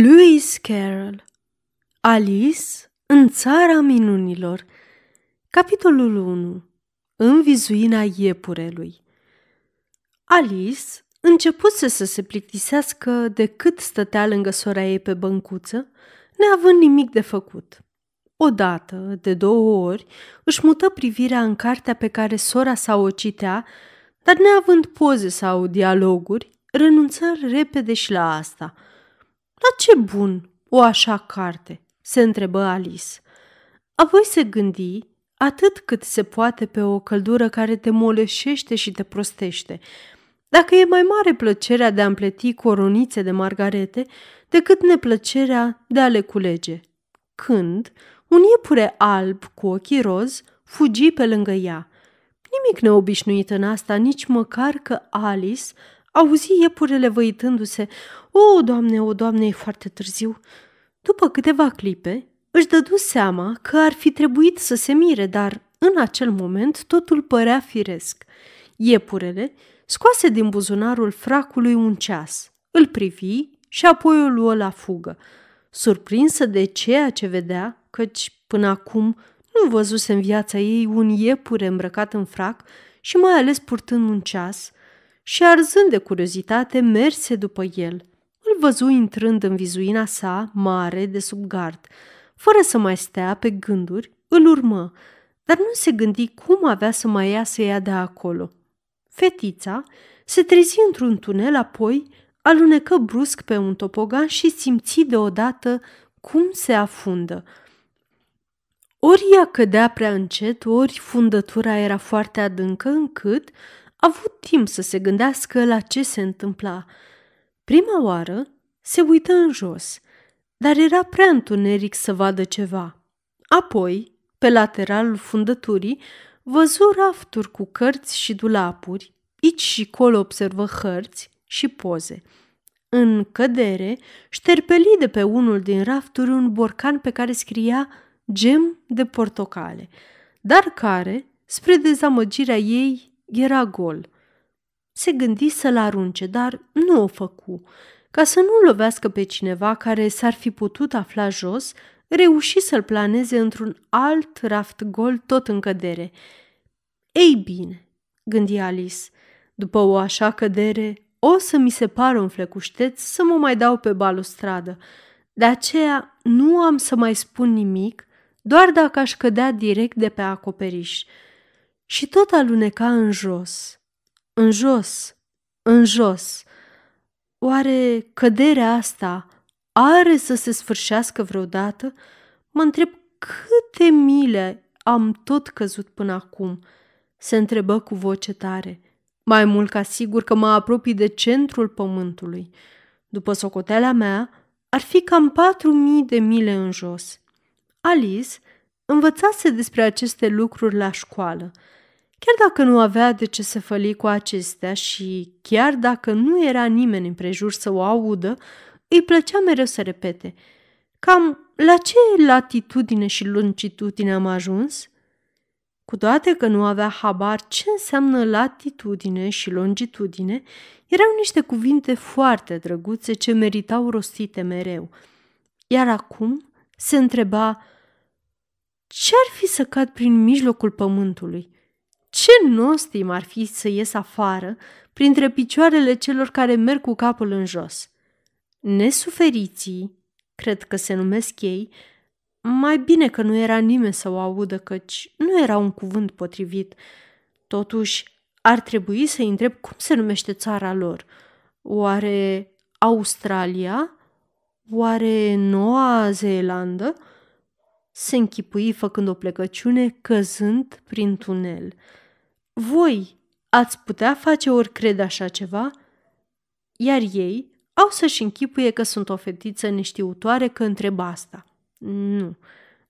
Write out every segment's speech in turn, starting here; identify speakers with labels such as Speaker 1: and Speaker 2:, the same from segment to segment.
Speaker 1: Lewis Carroll Alice în țara minunilor Capitolul 1 În vizuina iepurelui Alice începuse să se plictisească de cât stătea lângă sora ei pe băncuță, neavând nimic de făcut. Odată, de două ori, își mută privirea în cartea pe care sora sa o citea, dar neavând poze sau dialoguri, renunță repede și la asta – la ce bun o așa carte?" se întrebă Alice. Apoi se gândi atât cât se poate pe o căldură care te moleșește și te prostește. Dacă e mai mare plăcerea de a împleti coronițe de margarete decât neplăcerea de a le culege. Când un iepure alb cu ochii roz fugi pe lângă ea. Nimic neobișnuit în asta, nici măcar că Alice auzi iepurele văitându-se. O, doamne, o, doamne, e foarte târziu!" După câteva clipe, își dădu seama că ar fi trebuit să se mire, dar în acel moment totul părea firesc. Iepurele scoase din buzunarul fracului un ceas, îl privi și apoi o luă la fugă. Surprinsă de ceea ce vedea, căci până acum nu văzuse în viața ei un iepure îmbrăcat în frac și mai ales purtând un ceas, și, arzând de curiozitate, merse după el. Îl văzu intrând în vizuina sa mare de sub gard. Fără să mai stea pe gânduri, îl urmă, dar nu se gândi cum avea să mai să ia de acolo. Fetița se trezi într-un tunel, apoi alunecă brusc pe un topogan și simți deodată cum se afundă. Ori ea cădea prea încet, ori fundătura era foarte adâncă încât avut timp să se gândească la ce se întâmpla. Prima oară se uită în jos, dar era prea întuneric să vadă ceva. Apoi, pe lateralul fundăturii, văzu rafturi cu cărți și dulapuri, aici și colo observă hărți și poze. În cădere, șterpeli de pe unul din rafturi un borcan pe care scria gem de portocale, dar care, spre dezamăgirea ei, era gol. Se gândi să-l arunce, dar nu o făcu. Ca să nu lovească pe cineva care s-ar fi putut afla jos, reuși să-l planeze într-un alt raft gol tot în cădere. Ei bine, gândi Alice, după o așa cădere, o să mi se pară un flecușteț să mă mai dau pe balustradă. De aceea nu am să mai spun nimic, doar dacă aș cădea direct de pe acoperiș și tot aluneca în jos, în jos, în jos. Oare căderea asta are să se sfârșească vreodată? Mă întreb câte mile am tot căzut până acum, se întrebă cu voce tare, mai mult ca sigur că mă apropii de centrul pământului. După socoteala mea, ar fi cam patru mii de mile în jos. Alice învățase despre aceste lucruri la școală, Chiar dacă nu avea de ce să făli cu acestea și chiar dacă nu era nimeni în prejur să o audă, îi plăcea mereu să repete. Cam la ce latitudine și longitudine am ajuns? Cu toate că nu avea habar ce înseamnă latitudine și longitudine, erau niște cuvinte foarte drăguțe ce meritau rostite mereu. Iar acum se întreba ce ar fi să cad prin mijlocul pământului? Ce nostim ar fi să ies afară printre picioarele celor care merg cu capul în jos? Nesuferiții, cred că se numesc ei, mai bine că nu era nimeni să o audă, căci nu era un cuvânt potrivit. Totuși, ar trebui să întreb cum se numește țara lor. Oare Australia? Oare Noua Zeelandă? Se închipui făcând o plecăciune căzând prin tunel. Voi ați putea face ori crede așa ceva? Iar ei au să-și închipuie că sunt o fetiță neștiutoare că întreb asta. Nu,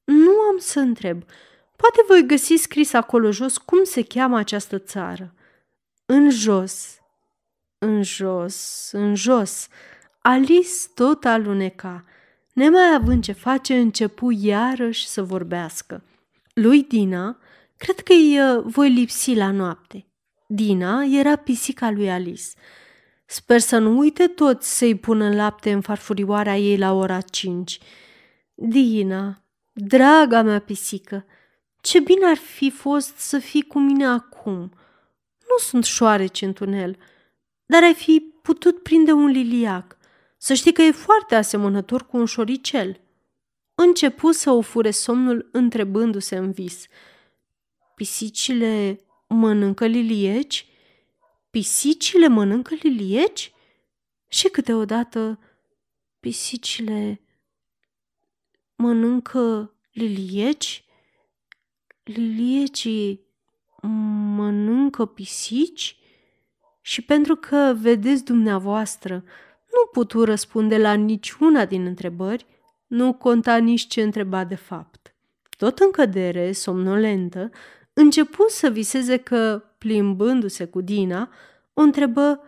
Speaker 1: nu am să întreb. Poate voi găsi scris acolo jos cum se cheamă această țară. În jos, în jos, în jos. Alice tot aluneca. Nemai având ce face, începu iarăși să vorbească. Lui Dina Cred că îi uh, voi lipsi la noapte. Dina era pisica lui Alice. Sper să nu uite toți să-i pună lapte în farfurioarea ei la ora cinci. Dina, draga mea pisică, ce bine ar fi fost să fii cu mine acum. Nu sunt șoareci în tunel, dar ai fi putut prinde un liliac. Să știi că e foarte asemănător cu un șoricel. Începu să o fure somnul întrebându-se în vis – Pisicile mănâncă lilieci? Pisicile mănâncă lilieci? Și câteodată pisicile mănâncă lilieci? Liliecii mănâncă pisici? Și pentru că, vedeți dumneavoastră, nu putu răspunde la niciuna din întrebări, nu conta nici ce întreba de fapt. Tot în cădere, somnolentă, începu să viseze că, plimbându-se cu Dina, o întrebă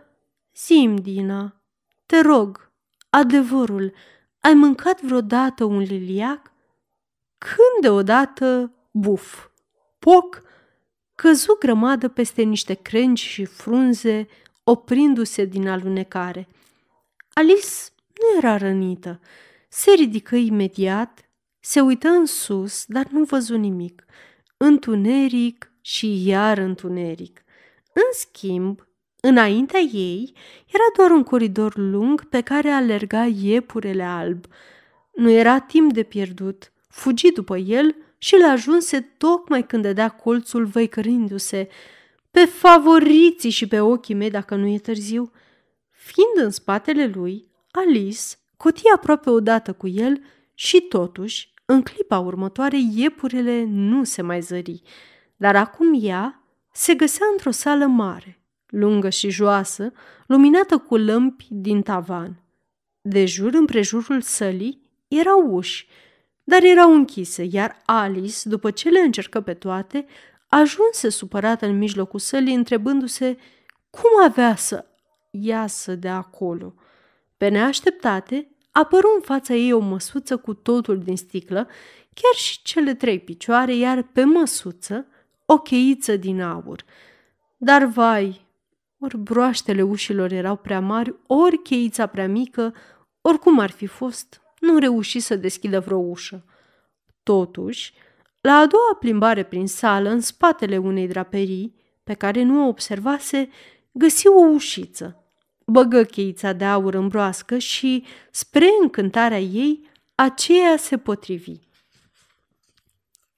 Speaker 1: Zim, Dina, te rog, adevărul, ai mâncat vreodată un liliac? Când deodată, buf, poc, căzu grămadă peste niște crengi și frunze, oprindu-se din alunecare. Alice nu era rănită. Se ridică imediat, se uită în sus, dar nu văzu nimic – întuneric și iar întuneric. În schimb, înaintea ei era doar un coridor lung pe care alerga iepurele alb. Nu era timp de pierdut, fugi după el și l a ajunse tocmai când dădea colțul văicărindu-se pe favoriții și pe ochii mei dacă nu e târziu. Fiind în spatele lui, Alice coti aproape odată cu el și totuși în clipa următoare, iepurele nu se mai zări, dar acum ea se găsea într-o sală mare, lungă și joasă, luminată cu lămpi din tavan. De jur împrejurul sălii erau uși, dar erau închise, iar Alice, după ce le încercă pe toate, ajunse supărată în mijlocul sălii, întrebându-se cum avea să iasă de acolo. Pe neașteptate, Apăru în fața ei o măsuță cu totul din sticlă, chiar și cele trei picioare, iar pe măsuță o cheiță din aur. Dar vai, ori broaștele ușilor erau prea mari, ori cheița prea mică, oricum ar fi fost, nu reuși să deschidă vreo ușă. Totuși, la a doua plimbare prin sală, în spatele unei draperii, pe care nu o observase, găsi o ușiță – băgă cheița de aur în broască și, spre încântarea ei, aceea se potrivi.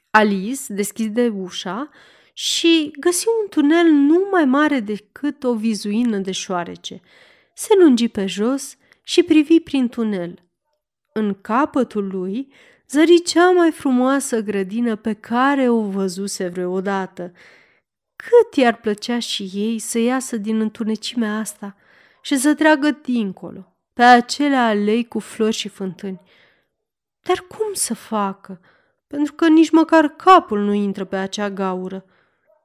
Speaker 1: Alice deschide ușa și găsi un tunel nu mai mare decât o vizuină de șoarece. Se lungi pe jos și privi prin tunel. În capătul lui zări cea mai frumoasă grădină pe care o văzuse vreodată. Cât i-ar plăcea și ei să iasă din întunecimea asta – și să treagă dincolo, pe acele alei cu flori și fântâni. Dar cum să facă? Pentru că nici măcar capul nu intră pe acea gaură.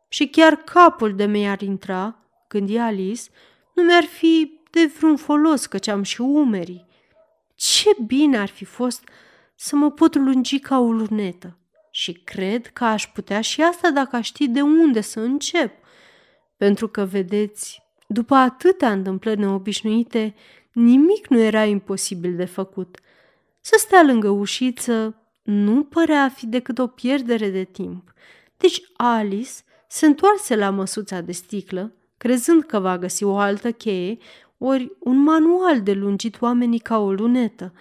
Speaker 1: Și chiar capul de mei ar intra, e Alice, nu mi-ar fi de vreun folos ce am și umerii. Ce bine ar fi fost să mă pot lungi ca o lunetă și cred că aș putea și asta dacă aș ști de unde să încep. Pentru că, vedeți, după atâtea întâmplări neobișnuite, nimic nu era imposibil de făcut. Să stea lângă ușiță nu părea a fi decât o pierdere de timp. Deci Alice se întoarse la măsuța de sticlă, crezând că va găsi o altă cheie, ori un manual de lungit oamenii ca o lunetă.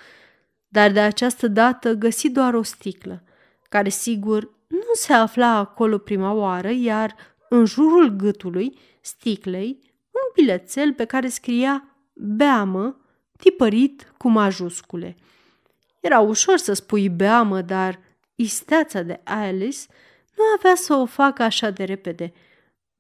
Speaker 1: Dar de această dată găsi doar o sticlă, care sigur nu se afla acolo prima oară, iar în jurul gâtului sticlei bilețel pe care scria Beamă, tipărit cu majuscule. Era ușor să spui beamă, dar isteața de Alice nu avea să o facă așa de repede.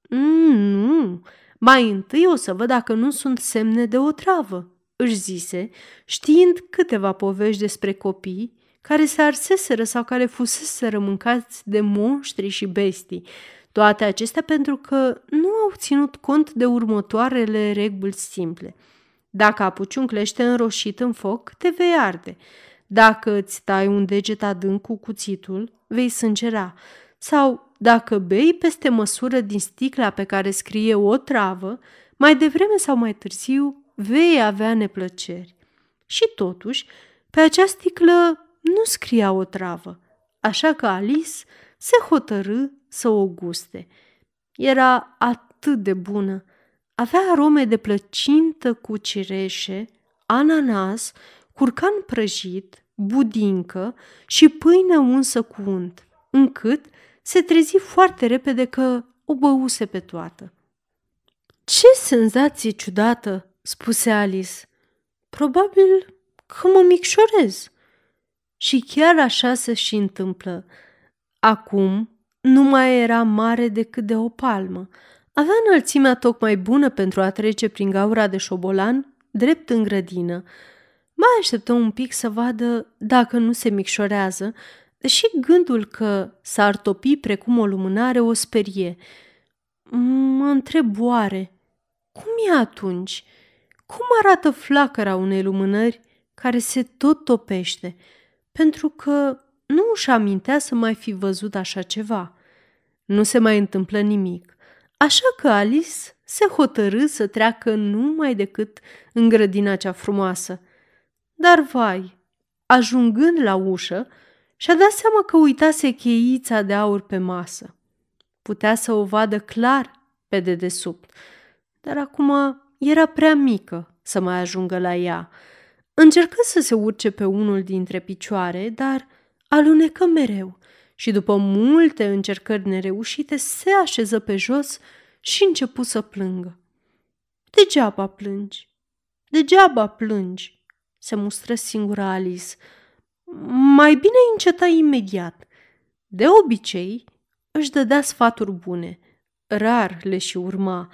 Speaker 1: Mm, nu, mai întâi o să văd dacă nu sunt semne de otravă, își zise, știind câteva povești despre copii care se arseseră sau care fuseseră mâncați de monștri și bestii, toate acestea pentru că nu au ținut cont de următoarele reguli simple. Dacă apuci un clește înroșit în foc, te vei arde. Dacă îți tai un deget adânc cu cuțitul, vei sângera. Sau dacă bei peste măsură din sticla pe care scrie o travă, mai devreme sau mai târziu vei avea neplăceri. Și totuși, pe acea sticlă nu scria o travă, așa că Alice se hotărâ să o guste. Era atât de bună. Avea arome de plăcintă cu cireșe, ananas, curcan prăjit, budincă și pâine unsă cu unt, încât se trezi foarte repede că o băuse pe toată. Ce senzație ciudată!" spuse Alice. Probabil că mă micșorez. Și chiar așa se și întâmplă. Acum nu mai era mare decât de o palmă. Avea înălțimea tocmai bună pentru a trece prin gaura de șobolan, drept în grădină. Mai așteptă un pic să vadă dacă nu se micșorează, deși gândul că s-ar topi precum o lumânare o sperie. Mă întreb oare, cum e atunci? Cum arată flacăra unei lumânări care se tot topește? Pentru că nu își amintea să mai fi văzut așa ceva. Nu se mai întâmplă nimic, așa că Alice se hotărâ să treacă numai decât în grădina cea frumoasă. Dar vai, ajungând la ușă, și-a dat seama că uitase cheița de aur pe masă. Putea să o vadă clar pe dedesubt, dar acum era prea mică să mai ajungă la ea. Încercă să se urce pe unul dintre picioare, dar alunecă mereu și după multe încercări nereușite se așeză pe jos și începu să plângă. Degeaba plângi, degeaba plângi, se mustră singura Alice. Mai bine înceta imediat. De obicei, își dădea sfaturi bune, rar le și urma,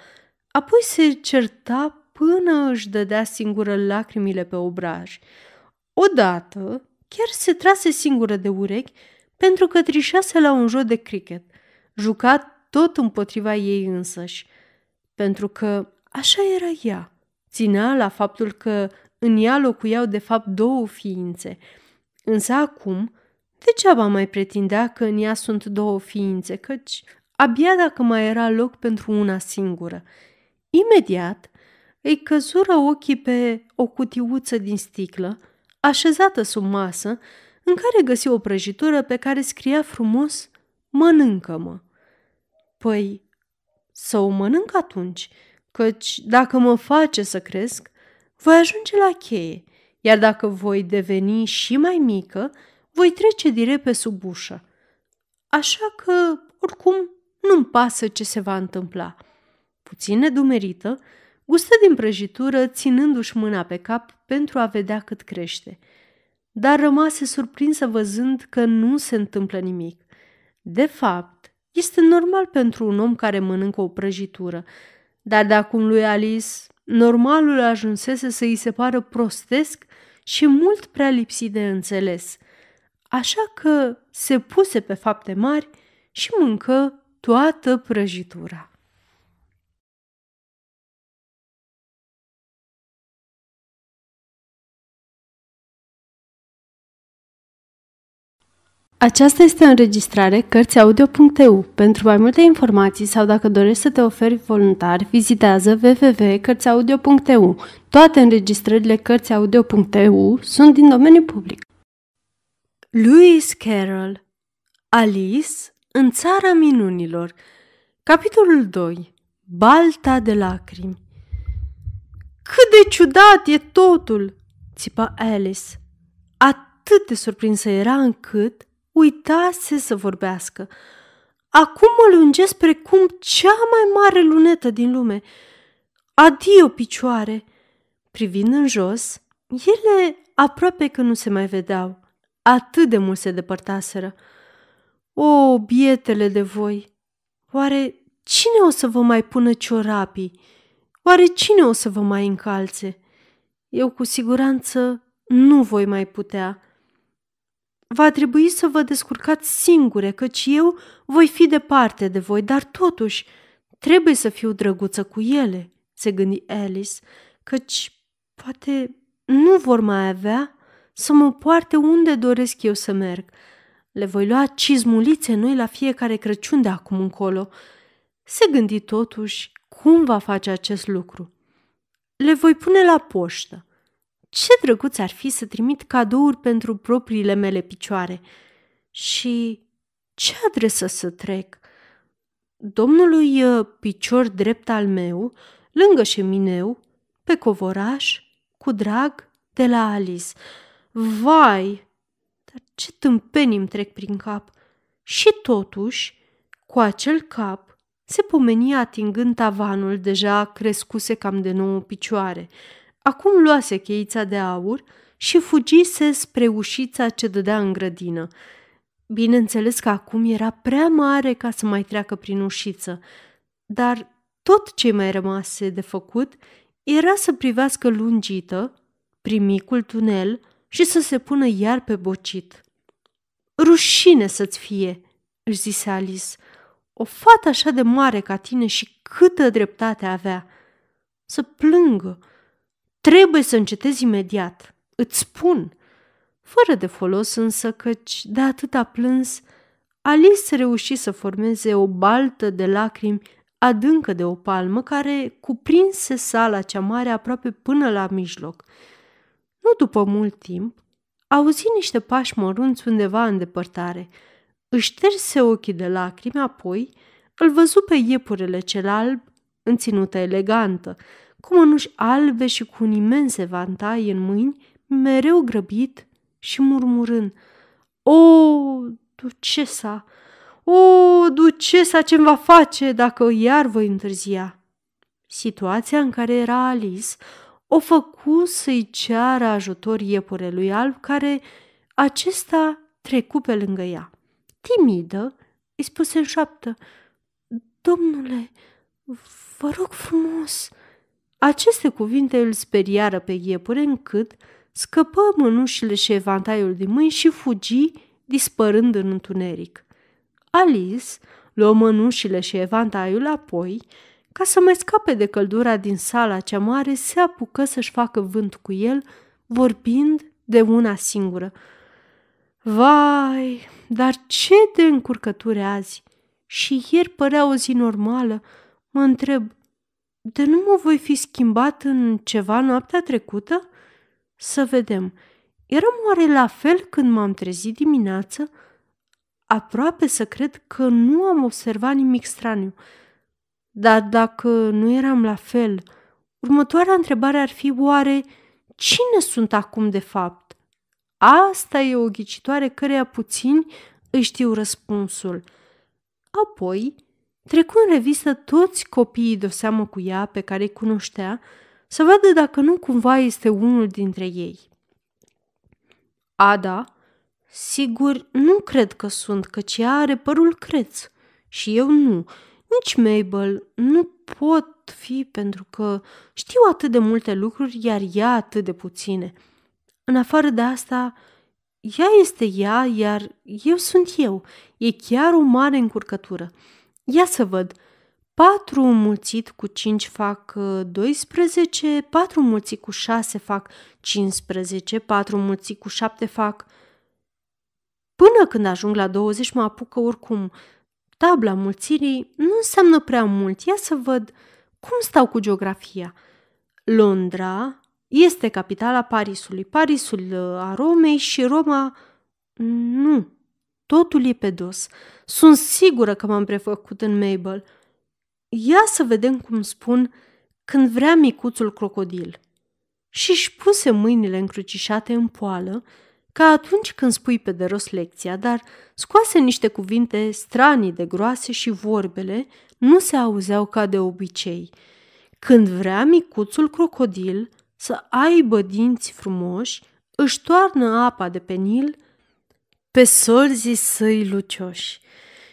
Speaker 1: apoi se certa până își dădea singură lacrimile pe obraj. Odată, Chiar se trase singură de urechi pentru că trișase la un joc de cricket, jucat tot împotriva ei însăși, pentru că așa era ea. Ținea la faptul că în ea locuiau de fapt două ființe, însă acum degeaba mai pretindea că în ea sunt două ființe, căci abia dacă mai era loc pentru una singură. Imediat îi căzură ochii pe o cutiuță din sticlă așezată sub masă, în care găsi o prăjitură pe care scria frumos Mănâncă-mă. Păi, să o mănânc atunci, căci dacă mă face să cresc, voi ajunge la cheie, iar dacă voi deveni și mai mică, voi trece direct pe sub ușă. Așa că, oricum, nu-mi pasă ce se va întâmpla. Puțin nedumerită, Gustă din prăjitură, ținându-și mâna pe cap pentru a vedea cât crește. Dar rămase surprinsă văzând că nu se întâmplă nimic. De fapt, este normal pentru un om care mănâncă o prăjitură, dar de acum lui Alice, normalul ajunsese să îi se pară prostesc și mult prea lipsit de înțeles. Așa că se puse pe fapte mari și mâncă toată prăjitura. Aceasta este o înregistrare Cărțiaudio.eu. Pentru mai multe informații sau dacă dorești să te oferi voluntar, vizitează www.cărțiaudio.eu. Toate înregistrările Cărțiaudio.eu sunt din domeniu public. Lewis Carroll Alice în țara minunilor Capitolul 2 Balta de lacrimi Cât de ciudat e totul!" țipa Alice. Atât de surprinsă era încât uitase să vorbească. Acum mă lungesc precum cea mai mare lunetă din lume. Adio, picioare! Privind în jos, ele aproape că nu se mai vedeau. Atât de mult se depărtaseră. O, bietele de voi! Oare cine o să vă mai pună ciorapii? Oare cine o să vă mai încalțe? Eu cu siguranță nu voi mai putea. Va trebui să vă descurcați singure, căci eu voi fi departe de voi, dar totuși trebuie să fiu drăguță cu ele, se gândi Alice, căci poate nu vor mai avea să mă poarte unde doresc eu să merg. Le voi lua cizmulițe noi la fiecare Crăciun de acum încolo. Se gândi totuși cum va face acest lucru. Le voi pune la poștă. Ce drăguț ar fi să trimit cadouri pentru propriile mele picioare. Și ce adresă să trec? Domnului uh, picior drept al meu, lângă șemineu, pe covoraș, cu drag, de la Alice. Vai! Dar ce tâmpenii îmi trec prin cap! Și totuși, cu acel cap, se pomenia atingând tavanul deja crescuse cam de nouă picioare – Acum luase cheița de aur și fugise spre ușița ce dădea în grădină. Bineînțeles că acum era prea mare ca să mai treacă prin ușiță, dar tot ce mai rămase de făcut era să privească lungită prin micul tunel și să se pună iar pe bocit. Rușine să-ți fie!" își zise Alice. O fată așa de mare ca tine și câtă dreptate avea! Să plângă!" Trebuie să încetezi imediat. Îți spun. Fără de folos însă căci de atâta plâns, Alice reuși să formeze o baltă de lacrimi adâncă de o palmă care cuprinse sala cea mare aproape până la mijloc. Nu după mult timp, auzi niște pași mărunți undeva în depărtare. Își șterse ochii de lacrimi, apoi îl văzu pe iepurele cel alb, în ținută elegantă, cu mănuși albe și cu un imense vantai în mâini, mereu grăbit și murmurând O, ducesa! O, ducesa, ce-mi va face dacă iar voi întârzia? Situația în care era Alice o făcu să-i ceară ajutor iepurelui alb care acesta trecu pe lângă ea. Timidă, îi spuse în șoaptă, Domnule, vă rog frumos, aceste cuvinte îl speriară pe iepure încât scăpă mânușile și evantaiul din mâini și fugi, dispărând în întuneric. Alice luă mânușile și evantaiul apoi, ca să mai scape de căldura din sala cea mare, se apucă să-și facă vânt cu el, vorbind de una singură. Vai, dar ce de încurcături azi! Și ieri părea o zi normală. Mă întreb, de nu mă voi fi schimbat în ceva noaptea trecută? Să vedem. Eram oare la fel când m-am trezit dimineață? Aproape să cred că nu am observat nimic straniu. Dar dacă nu eram la fel, următoarea întrebare ar fi oare cine sunt acum de fapt? Asta e o ghicitoare căreia puțini își știu răspunsul. Apoi, Trecu în revistă toți copiii de seamă cu ea pe care îi cunoștea, să vadă dacă nu cumva este unul dintre ei. Ada, sigur, nu cred că sunt, căci ea are părul creț și eu nu. Nici Mabel nu pot fi pentru că știu atât de multe lucruri, iar ea atât de puține. În afară de asta, ea este ea, iar eu sunt eu. E chiar o mare încurcătură. Ia să văd. 4 mulțit cu 5 fac 12, uh, 4 mulțit cu 6 fac 15, 4 mulțit cu 7 fac... Până când ajung la 20 mă apucă oricum. Tabla mulțirii nu înseamnă prea mult. Ia să văd cum stau cu geografia. Londra este capitala Parisului, Parisul uh, a Romei și Roma mm, nu. Totul e pe dos. Sunt sigură că m-am prefăcut în Mabel. Ia să vedem cum spun când vrea micuțul crocodil. Și își puse mâinile încrucișate în poală, ca atunci când spui pe de rost lecția, dar scoase niște cuvinte stranii de groase și vorbele nu se auzeau ca de obicei. Când vrea micuțul crocodil să aibă dinți frumoși, își toarnă apa de pe Nil pe solzii săi lucioși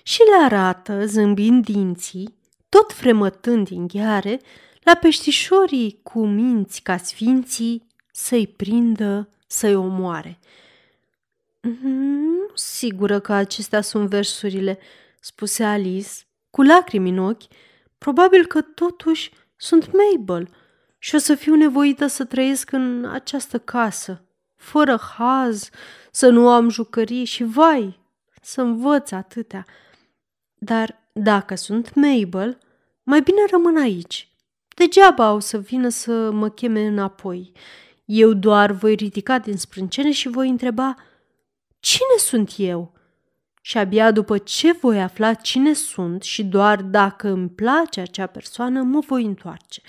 Speaker 1: și le arată, zâmbind dinții, tot fremătând din gheare, la peștișorii cu minți ca sfinții să-i prindă, să-i omoare. Nu mm-hmm, sigură că acestea sunt versurile, spuse Alice, cu lacrimi în ochi. Probabil că totuși sunt Mabel și o să fiu nevoită să trăiesc în această casă fără haz, să nu am jucării și vai, să învăț atâtea. Dar dacă sunt Mabel, mai bine rămân aici. Degeaba au să vină să mă cheme înapoi. Eu doar voi ridica din sprâncene și voi întreba cine sunt eu? Și abia după ce voi afla cine sunt și doar dacă îmi place acea persoană, mă voi întoarce.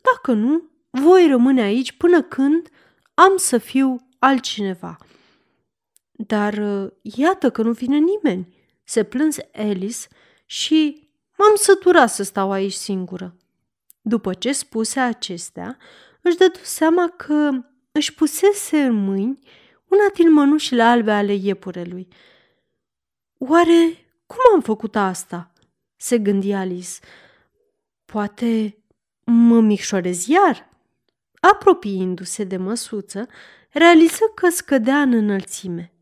Speaker 1: Dacă nu, voi rămâne aici până când am să fiu altcineva. Dar uh, iată că nu vine nimeni, se plânse Alice și m-am săturat să stau aici singură. După ce spuse acestea, își dădu seama că își pusese în mâini una din mănușile albe ale iepurelui. Oare cum am făcut asta? se gândi Alice. Poate mă micșorez iar? Apropiindu-se de măsuță, realiză că scădea în înălțime.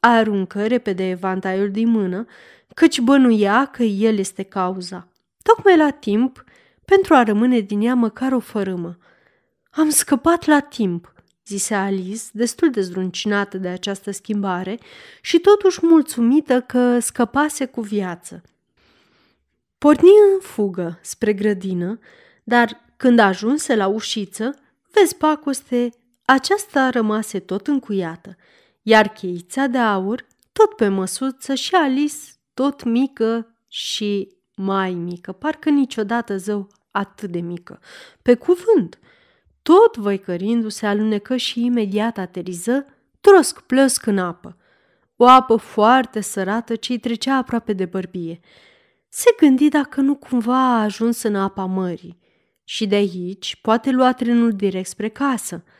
Speaker 1: Aruncă repede evantaiul din mână, căci bănuia că el este cauza. Tocmai la timp, pentru a rămâne din ea măcar o fărâmă. Am scăpat la timp, zise Alice, destul de zdruncinată de această schimbare și totuși mulțumită că scăpase cu viață. Porni în fugă spre grădină, dar când ajunse la ușiță, pacoste aceasta rămase tot încuiată, iar cheița de aur tot pe măsuță și Alice tot mică și mai mică, parcă niciodată zău atât de mică. Pe cuvânt, tot văicărindu-se alunecă și imediat ateriză, trosc plăsc în apă. O apă foarte sărată ce i trecea aproape de bărbie. Se gândi dacă nu cumva a ajuns în apa mării și de aici poate lua trenul direct spre casă –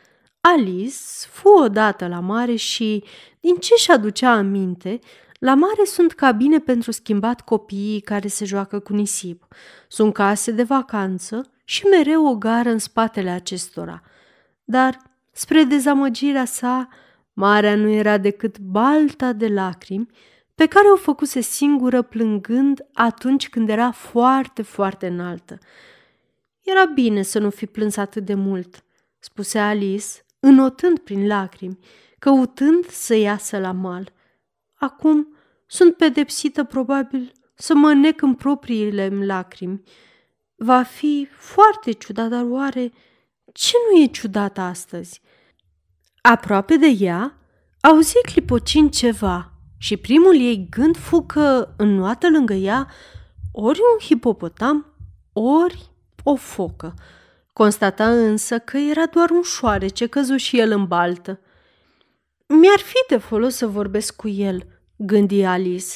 Speaker 1: Alice fu odată la mare și, din ce și aducea aminte, la mare sunt cabine pentru schimbat copiii care se joacă cu nisip. Sunt case de vacanță și mereu o gară în spatele acestora. Dar, spre dezamăgirea sa, marea nu era decât balta de lacrimi pe care o făcuse singură plângând atunci când era foarte, foarte înaltă. Era bine să nu fi plâns atât de mult, spuse Alice, înotând prin lacrimi, căutând să iasă la mal. Acum sunt pedepsită probabil să mă nec în propriile -mi lacrimi. Va fi foarte ciudat, dar oare ce nu e ciudat astăzi? Aproape de ea, auzi clipocind ceva și primul ei gând fu că înnoată lângă ea ori un hipopotam, ori o focă. Constata însă că era doar un șoarece căzu și el în baltă. Mi-ar fi de folos să vorbesc cu el, gândi Alice.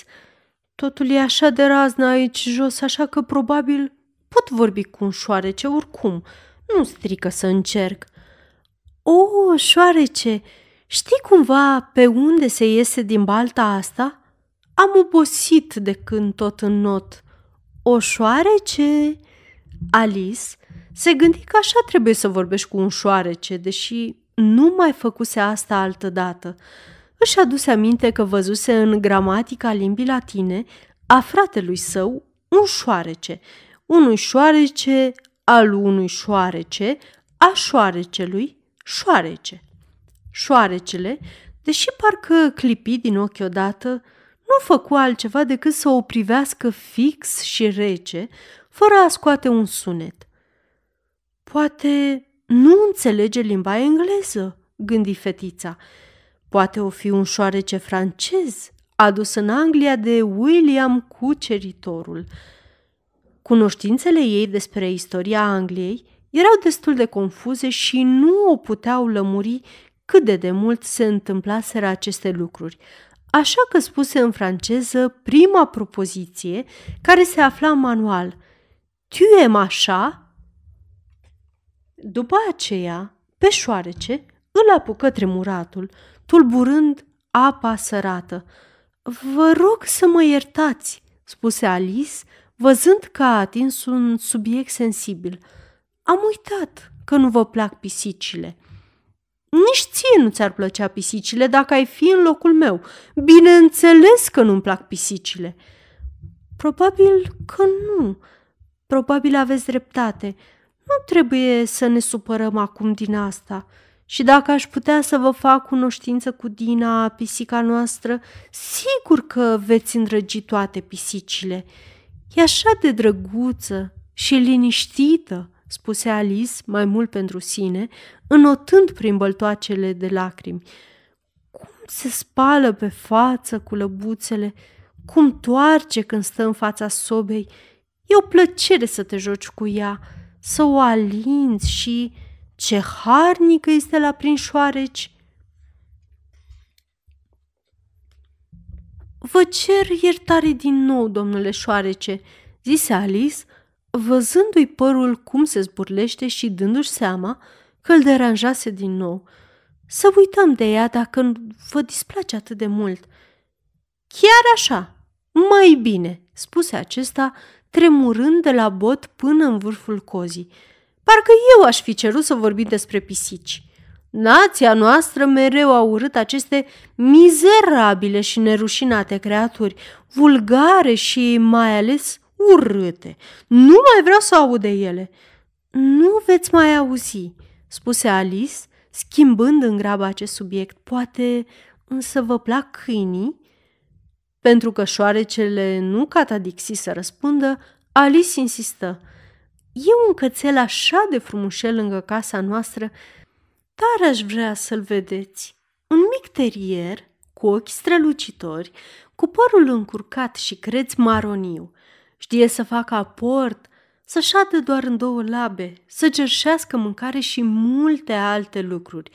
Speaker 1: Totul e așa de razna aici jos, așa că probabil pot vorbi cu un șoarece oricum. Nu strică să încerc. O, șoarece, știi cumva pe unde se iese din balta asta? Am obosit de când tot în not. O șoarece? Alice se gândi că așa trebuie să vorbești cu un șoarece, deși nu mai făcuse asta altădată. Își aduse aminte că văzuse în gramatica limbii latine a fratelui său un șoarece, unui șoarece, al unui șoarece, a șoarecelui, șoarece. Șoarecele, deși parcă clipi din ochi odată, nu făcu altceva decât să o privească fix și rece, fără a scoate un sunet. Poate nu înțelege limba engleză, gândi fetița. Poate o fi un șoarece francez, adus în Anglia de William Cuceritorul. Cunoștințele ei despre istoria Angliei erau destul de confuze și nu o puteau lămuri cât de demult se întâmplaseră aceste lucruri, așa că spuse în franceză prima propoziție care se afla în manual. Tu e așa după aceea, pe șoarece, îl apucă tremuratul, tulburând apa sărată. Vă rog să mă iertați, spuse Alice, văzând că a atins un subiect sensibil. Am uitat că nu vă plac pisicile. Nici ție nu ți-ar plăcea pisicile dacă ai fi în locul meu. Bineînțeles că nu-mi plac pisicile. Probabil că nu. Probabil aveți dreptate. Nu trebuie să ne supărăm acum din asta. Și dacă aș putea să vă fac cunoștință cu Dina, pisica noastră, sigur că veți îndrăgi toate pisicile. E așa de drăguță și liniștită, spuse Alice, mai mult pentru sine, înotând prin băltoacele de lacrimi. Cum se spală pe față cu lăbuțele, cum toarce când stă în fața sobei. E o plăcere să te joci cu ea să o alinți și ce harnică este la prinșoareci. Vă cer iertare din nou, domnule șoarece, zise Alice, văzându-i părul cum se zburlește și dându-și seama că îl deranjase din nou. Să uităm de ea dacă vă displace atât de mult. Chiar așa, mai bine, spuse acesta, tremurând de la bot până în vârful cozii. Parcă eu aș fi cerut să vorbim despre pisici. Nația noastră mereu a urât aceste mizerabile și nerușinate creaturi, vulgare și mai ales urâte. Nu mai vreau să aud de ele. Nu veți mai auzi, spuse Alice, schimbând în grabă acest subiect. Poate însă vă plac câinii? Pentru că șoarecele nu catadixi să răspundă, Alice insistă. E un cățel așa de frumușel lângă casa noastră, dar aș vrea să-l vedeți. Un mic terier cu ochi strălucitori, cu părul încurcat și creț maroniu. Știe să facă aport, să șadă doar în două labe, să cerșească mâncare și multe alte lucruri.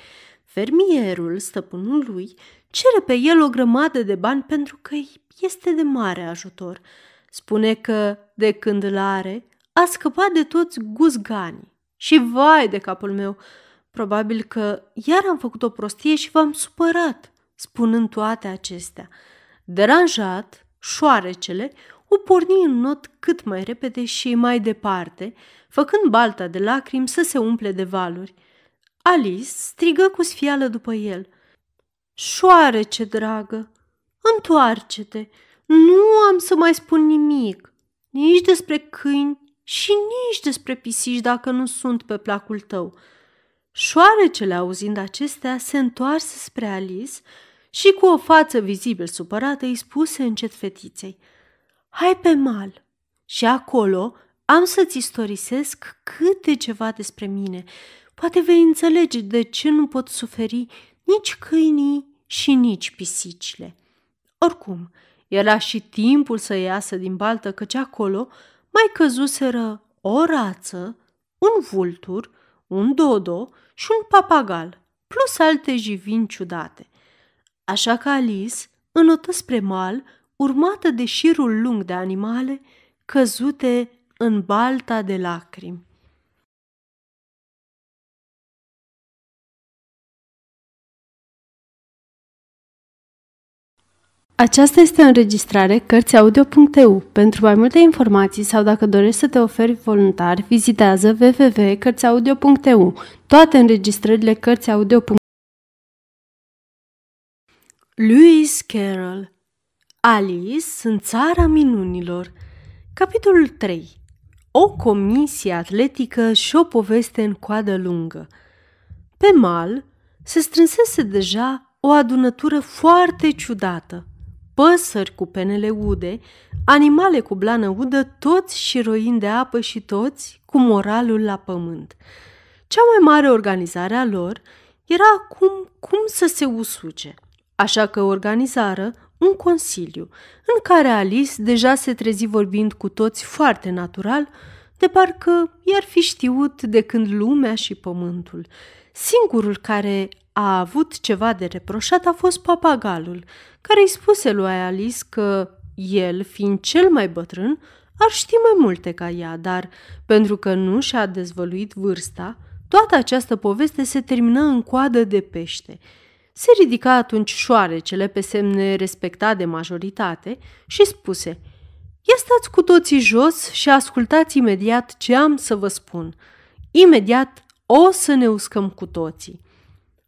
Speaker 1: Fermierul, stăpânul lui, cere pe el o grămadă de bani pentru că este de mare ajutor. Spune că, de când îl are, a scăpat de toți guzganii. Și vai de capul meu! Probabil că iar am făcut o prostie și v-am supărat, spunând toate acestea. Deranjat, șoarecele o porni în not cât mai repede și mai departe, făcând balta de lacrimi să se umple de valuri. Alice strigă cu sfială după el. Șoarece, dragă, întoarce-te, nu am să mai spun nimic, nici despre câini și nici despre pisici dacă nu sunt pe placul tău. Șoarecele, auzind acestea, se întoarse spre Alice și cu o față vizibil supărată îi spuse încet fetiței Hai pe mal și acolo am să-ți istorisesc câte ceva despre mine Poate vei înțelege de ce nu pot suferi nici câinii și nici pisicile. Oricum, era și timpul să iasă din baltă, căci acolo mai căzuseră o rață, un vultur, un dodo și un papagal, plus alte jivini ciudate. Așa că Alice înotă spre mal, urmată de șirul lung de animale căzute în balta de lacrimi. Aceasta este o înregistrare Cărțiaudio.eu. Pentru mai multe informații sau dacă dorești să te oferi voluntar, vizitează www.cărțiaudio.eu. Toate înregistrările Cărțiaudio.eu Louis Carroll Alice în țara minunilor Capitolul 3 O comisie atletică și o poveste în coadă lungă Pe mal se strânsese deja o adunătură foarte ciudată – păsări cu penele ude, animale cu blană udă, toți și roind de apă și toți cu moralul la pământ. Cea mai mare organizare a lor era acum cum să se usuce, așa că organizară un consiliu, în care Alice deja se trezi vorbind cu toți foarte natural, de parcă i-ar fi știut de când lumea și pământul. Singurul care a avut ceva de reproșat a fost papagalul, care îi spuse lui Alice că el, fiind cel mai bătrân, ar ști mai multe ca ea, dar pentru că nu și-a dezvăluit vârsta, toată această poveste se termină în coadă de pește. Se ridica atunci șoarecele pe semne respectat de majoritate și spuse – Ia stați cu toții jos și ascultați imediat ce am să vă spun. Imediat o să ne uscăm cu toții.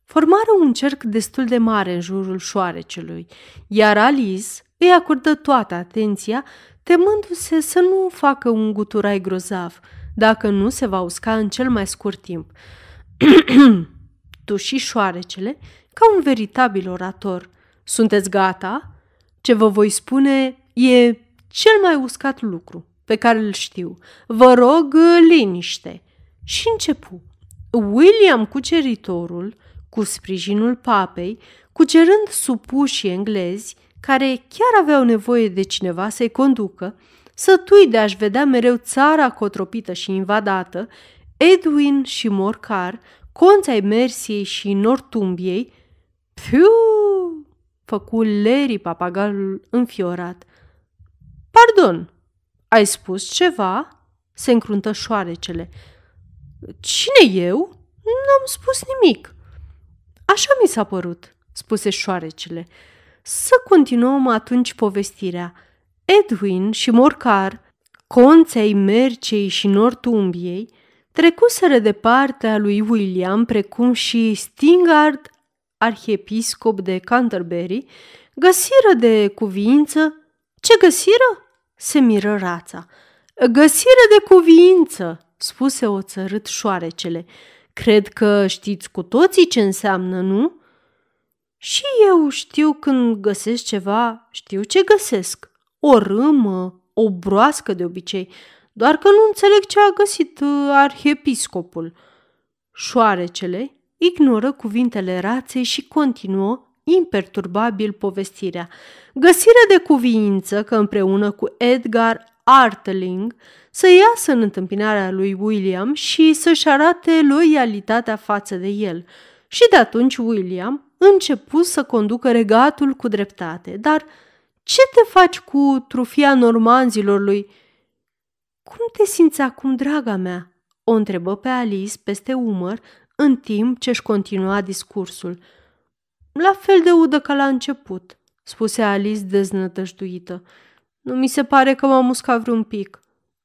Speaker 1: Formară un cerc destul de mare în jurul șoarecelui, iar Alice îi acordă toată atenția, temându-se să nu facă un guturai grozav, dacă nu se va usca în cel mai scurt timp. tu și șoarecele, ca un veritabil orator. Sunteți gata? Ce vă voi spune e cel mai uscat lucru pe care îl știu. Vă rog liniște. Și începu. William cuceritorul, cu sprijinul papei, cucerând supușii englezi, care chiar aveau nevoie de cineva să-i conducă, sătui de a-și vedea mereu țara cotropită și invadată, Edwin și Morcar, conți ai Mersiei și Nortumbiei, Piu! făcu Larry papagalul înfiorat – Pardon, ai spus ceva? Se încruntă șoarecele. Cine eu? N-am spus nimic. Așa mi s-a părut, spuse șoarecele. Să continuăm atunci povestirea. Edwin și Morcar, conței Mercei și Nortumbiei, trecuseră de partea lui William, precum și Stingard, arhiepiscop de Canterbury, găsiră de cuvință ce găsiră?" se miră rața. Găsire de cuviință!" spuse o țărât șoarecele. Cred că știți cu toții ce înseamnă, nu?" Și eu știu când găsesc ceva, știu ce găsesc. O râmă, o broască de obicei, doar că nu înțeleg ce a găsit uh, arhiepiscopul. Șoarecele ignoră cuvintele raței și continuă, imperturbabil povestirea. găsirea de cuviință că împreună cu Edgar Artling să iasă în întâmpinarea lui William și să-și arate loialitatea față de el. Și de atunci William începu să conducă regatul cu dreptate, dar ce te faci cu trufia normanzilor lui? Cum te simți acum, draga mea? O întrebă pe Alice peste umăr în timp ce își continua discursul – la fel de udă ca la început, spuse Alice deznătăștuită. Nu mi se pare că m-am muscat vreun pic.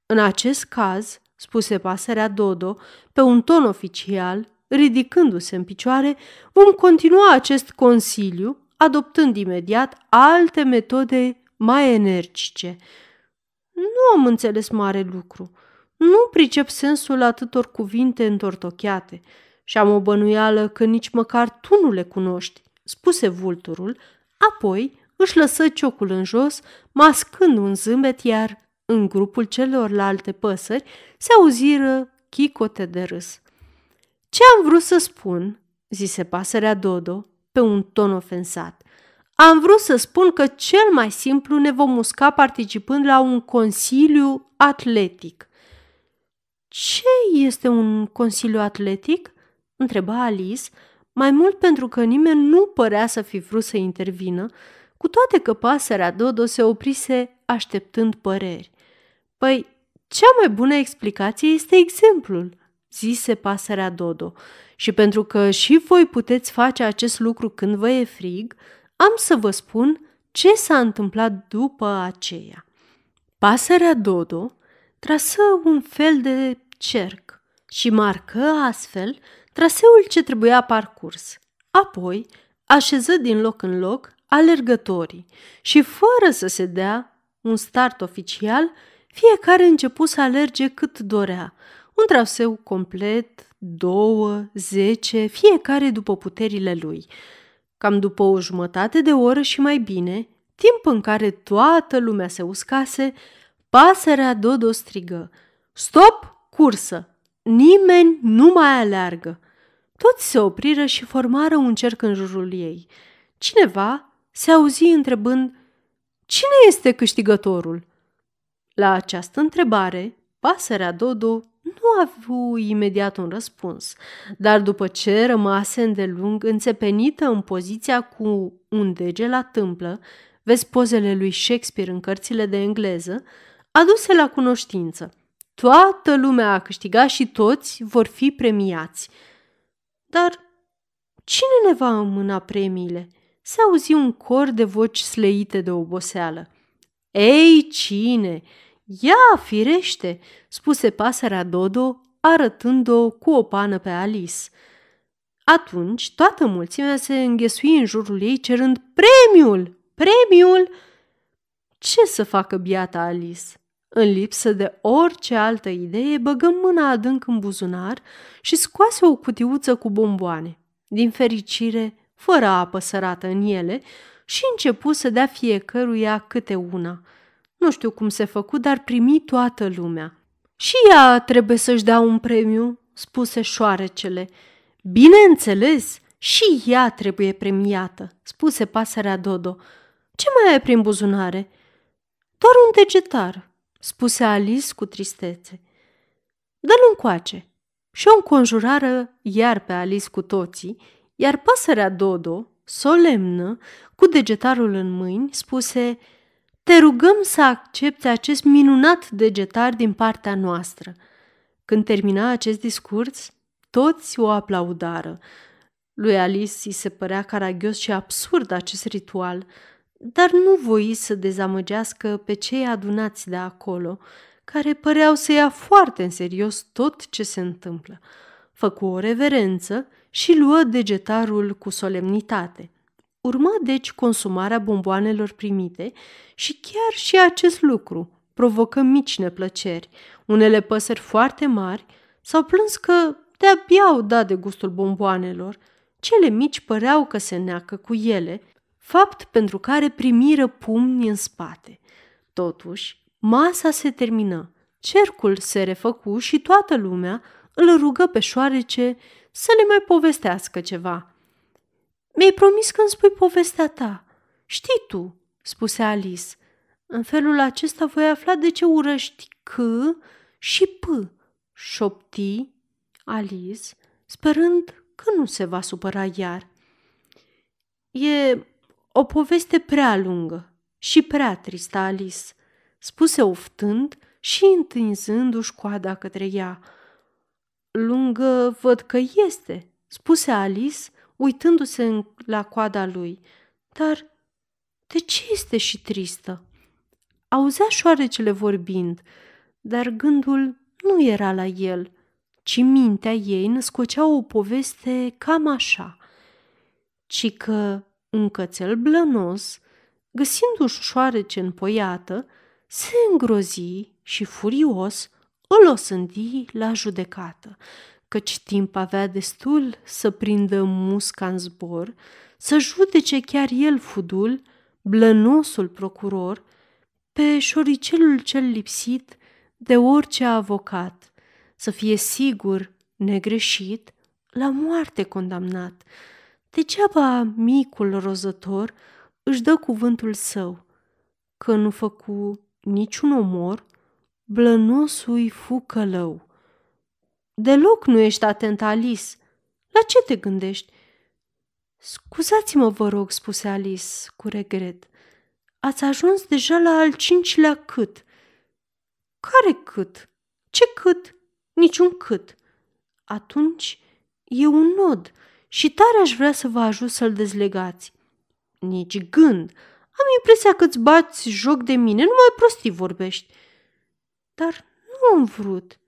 Speaker 1: În acest caz, spuse pasărea Dodo, pe un ton oficial, ridicându-se în picioare, vom continua acest consiliu, adoptând imediat alte metode mai energice. Nu am înțeles mare lucru. Nu pricep sensul atâtor cuvinte întortocheate și am o bănuială că nici măcar tu nu le cunoști spuse vulturul, apoi își lăsă ciocul în jos, mascând un zâmbet, iar în grupul celorlalte păsări se auziră chicote de râs. Ce am vrut să spun?" zise pasărea Dodo pe un ton ofensat. Am vrut să spun că cel mai simplu ne vom musca participând la un consiliu atletic. Ce este un consiliu atletic? întreba Alice, mai mult pentru că nimeni nu părea să fi vrut să intervină, cu toate că pasărea Dodo se oprise așteptând păreri. Păi, cea mai bună explicație este exemplul, zise pasărea Dodo, și pentru că și voi puteți face acest lucru când vă e frig, am să vă spun ce s-a întâmplat după aceea. Pasărea Dodo trasă un fel de cerc și marcă astfel traseul ce trebuia parcurs. Apoi așeză din loc în loc alergătorii și, fără să se dea un start oficial, fiecare începu să alerge cât dorea, un traseu complet, două, zece, fiecare după puterile lui. Cam după o jumătate de oră și mai bine, timp în care toată lumea se uscase, pasărea Dodo strigă, Stop, cursă! Nimeni nu mai alergă. Toți se opriră și formară un cerc în jurul ei. Cineva se auzi întrebând, Cine este câștigătorul? La această întrebare, pasărea Dodo nu avu imediat un răspuns, dar după ce rămase îndelung înțepenită în poziția cu un dege la tâmplă, vezi pozele lui Shakespeare în cărțile de engleză, aduse la cunoștință – Toată lumea a câștigat și toți vor fi premiați. Dar cine ne va amâna premiile? Se auzi un cor de voci sleite de oboseală. Ei, cine? Ia, firește, spuse pasărea Dodo, arătând-o cu o pană pe Alice. Atunci, toată mulțimea se înghesui în jurul ei cerând premiul, premiul! Ce să facă biata Alice? În lipsă de orice altă idee, băgăm mâna adânc în buzunar și scoase o cutiuță cu bomboane. Din fericire, fără apă sărată în ele, și începu să dea fiecăruia câte una. Nu știu cum se făcu, dar primi toată lumea. Și ea trebuie să-și dea un premiu, spuse șoarecele. Bineînțeles, și ea trebuie premiată, spuse pasărea Dodo. Ce mai ai prin buzunare? Doar un degetar, spuse Alice cu tristețe. Dă-l încoace! Și o înconjurară iar pe Alice cu toții, iar pasărea Dodo, solemnă, cu degetarul în mâini, spuse Te rugăm să accepte acest minunat degetar din partea noastră. Când termina acest discurs, toți o aplaudară. Lui Alice îi se părea caragios și absurd acest ritual, dar nu voi să dezamăgească pe cei adunați de acolo, care păreau să ia foarte în serios tot ce se întâmplă. Făcu o reverență și luă degetarul cu solemnitate. Urma deci consumarea bomboanelor primite și chiar și acest lucru provocă mici neplăceri. Unele păsări foarte mari s-au plâns că de-abia au dat de gustul bomboanelor. Cele mici păreau că se neacă cu ele, fapt pentru care primiră pumni în spate. Totuși, masa se termină, cercul se refăcu și toată lumea îl rugă pe șoarece să le mai povestească ceva. Mi-ai promis că îmi spui povestea ta. Știi tu, spuse Alice. În felul acesta voi afla de ce urăști C și P, șopti Alice, sperând că nu se va supăra iar. E o poveste prea lungă și prea tristă Alice, spuse oftând și întinzându-și coada către ea. Lungă văd că este, spuse Alice, uitându-se la coada lui. Dar de ce este și tristă? Auzea șoarecele vorbind, dar gândul nu era la el, ci mintea ei născocea o poveste cam așa, ci că un cățel blănos, găsindu-și șoarece înpoiată, se îngrozi și, furios, îl sândi la judecată, căci timp avea destul să prindă musca în zbor, să judece chiar el fudul, blănosul procuror, pe șoricelul cel lipsit de orice avocat, să fie sigur, negreșit, la moarte condamnat, Degeaba micul rozător își dă cuvântul său, că nu făcu niciun omor, blănosui fu călău. Deloc nu ești atent, Alice. La ce te gândești? Scuzați-mă, vă rog, spuse Alice cu regret. Ați ajuns deja la al cincilea cât. Care cât? Ce cât? Niciun cât. Atunci e un nod și tare aș vrea să vă ajut să-l dezlegați. Nici gând. Am impresia că-ți bați joc de mine, nu mai prostii vorbești. Dar nu am vrut.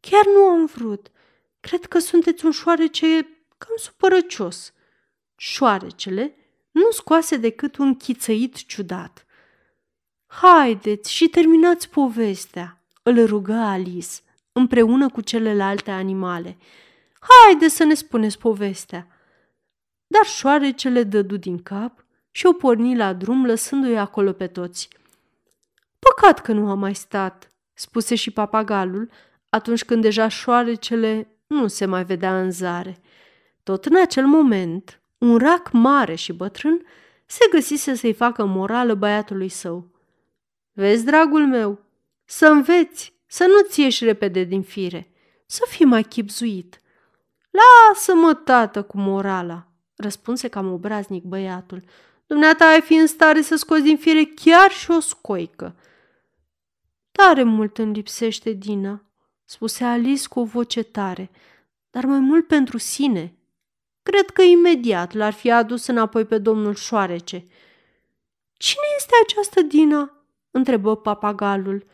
Speaker 1: Chiar nu am vrut. Cred că sunteți un șoarece cam supărăcios. Șoarecele nu scoase decât un chițăit ciudat. Haideți și terminați povestea, îl rugă Alice, împreună cu celelalte animale haide să ne spuneți povestea. Dar șoarecele dădu din cap și o porni la drum lăsându-i acolo pe toți. Păcat că nu a mai stat, spuse și papagalul, atunci când deja șoarecele nu se mai vedea în zare. Tot în acel moment, un rac mare și bătrân se găsise să-i facă morală băiatului său. Vezi, dragul meu, să înveți, să nu-ți ieși repede din fire, să fii mai chipzuit. Lasă-mă, tată, cu morala!" răspunse cam obraznic băiatul. Dumneata ai fi în stare să scoți din fire chiar și o scoică. Tare mult îmi lipsește Dina, spuse Alice cu o voce tare, dar mai mult pentru sine. Cred că imediat l-ar fi adus înapoi pe domnul Șoarece. Cine este această Dina? întrebă papagalul,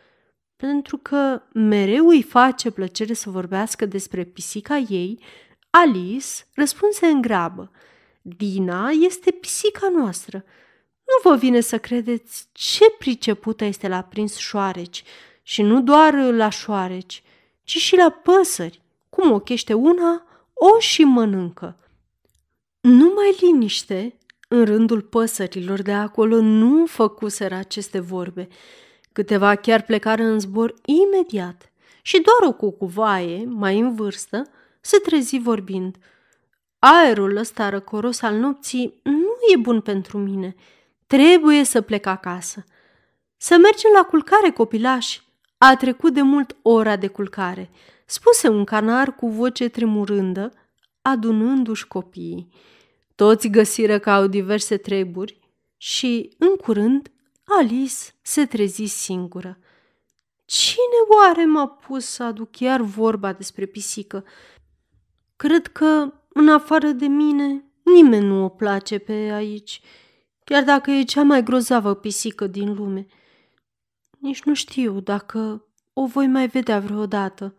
Speaker 1: pentru că mereu îi face plăcere să vorbească despre pisica ei, Alice răspunse în grabă. Dina este pisica noastră. Nu vă vine să credeți ce pricepută este la prins șoareci și nu doar la șoareci, ci și la păsări. Cum o chește una, o și mănâncă. Numai liniște, în rândul păsărilor de acolo nu făcuseră aceste vorbe. Câteva chiar plecară în zbor imediat și doar o cucuvaie, mai în vârstă, se trezi vorbind. Aerul ăsta răcoros al nopții nu e bun pentru mine. Trebuie să plec acasă. Să mergem la culcare, copilași. A trecut de mult ora de culcare, spuse un canar cu voce tremurândă, adunându-și copiii. Toți găsiră că au diverse treburi și, în curând, Alice se trezi singură. Cine oare m-a pus să aduc iar vorba despre pisică? Cred că, în afară de mine, nimeni nu o place pe aici, chiar dacă e cea mai grozavă pisică din lume. Nici nu știu dacă o voi mai vedea vreodată.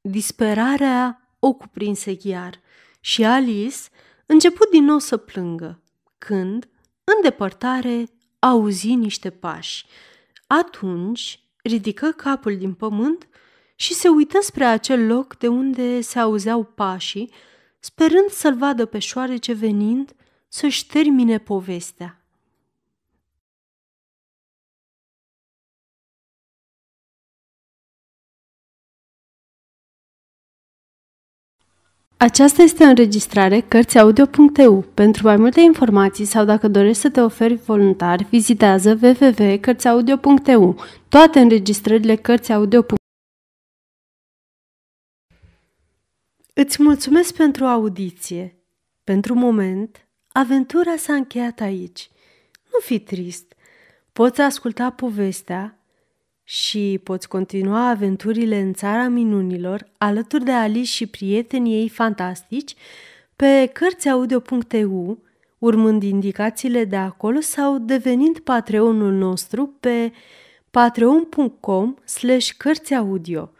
Speaker 1: Disperarea o cuprinse chiar și Alice început din nou să plângă, când, în depărtare, auzi niște pași. Atunci ridică capul din pământ și se uită spre acel loc de unde se auzeau pașii, sperând să-l vadă pe șoarece venind să-și termine povestea. Aceasta este o înregistrare Cărțiaudio.eu. Pentru mai multe informații sau dacă dorești să te oferi voluntar, vizitează www.cărțiaudio.eu. Toate înregistrările Cărțiaudio.eu Îți mulțumesc pentru audiție. Pentru moment, aventura s-a încheiat aici. Nu fi trist. Poți asculta povestea și poți continua aventurile în țara minunilor alături de Alice și prietenii ei fantastici pe cărțiaudio.eu, urmând indicațiile de acolo sau devenind patreonul nostru pe patreon.com slash cărțiaudio.